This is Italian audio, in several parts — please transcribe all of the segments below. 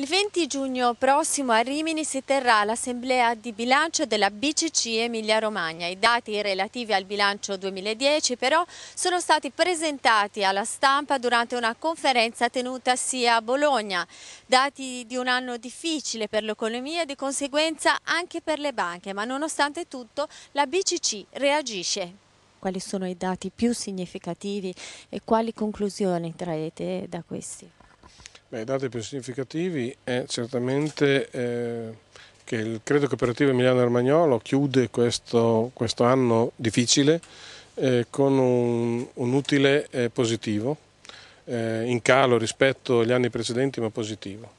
Il 20 giugno prossimo a Rimini si terrà l'assemblea di bilancio della BCC Emilia Romagna. I dati relativi al bilancio 2010 però sono stati presentati alla stampa durante una conferenza tenutasi a Bologna. Dati di un anno difficile per l'economia e di conseguenza anche per le banche, ma nonostante tutto la BCC reagisce quali sono i dati più significativi e quali conclusioni traete da questi? Beh, I dati più significativi è certamente eh, che il Credo Cooperativo Emiliano Armagnolo chiude questo, questo anno difficile eh, con un, un utile eh, positivo, eh, in calo rispetto agli anni precedenti ma positivo.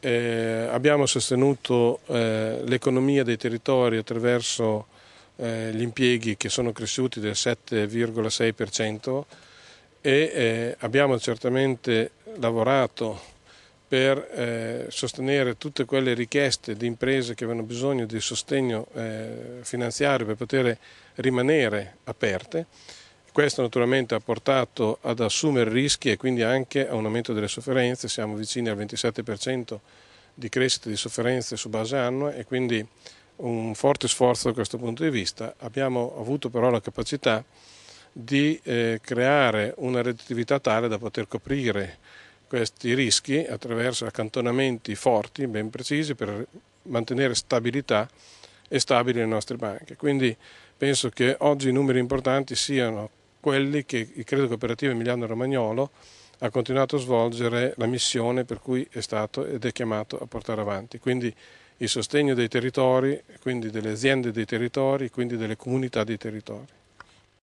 Eh, abbiamo sostenuto eh, l'economia dei territori attraverso gli impieghi che sono cresciuti del 7,6% e abbiamo certamente lavorato per eh, sostenere tutte quelle richieste di imprese che avevano bisogno di sostegno eh, finanziario per poter rimanere aperte. Questo naturalmente ha portato ad assumere rischi e quindi anche a un aumento delle sofferenze, siamo vicini al 27% di crescita di sofferenze su base annua e quindi un forte sforzo da questo punto di vista. Abbiamo avuto però la capacità di eh, creare una redditività tale da poter coprire questi rischi attraverso accantonamenti forti, ben precisi, per mantenere stabilità e stabili le nostre banche. Quindi penso che oggi i numeri importanti siano quelli che il Credito Cooperativo Emiliano Romagnolo ha continuato a svolgere la missione per cui è stato ed è chiamato a portare avanti. Quindi il sostegno dei territori, quindi delle aziende dei territori, quindi delle comunità dei territori.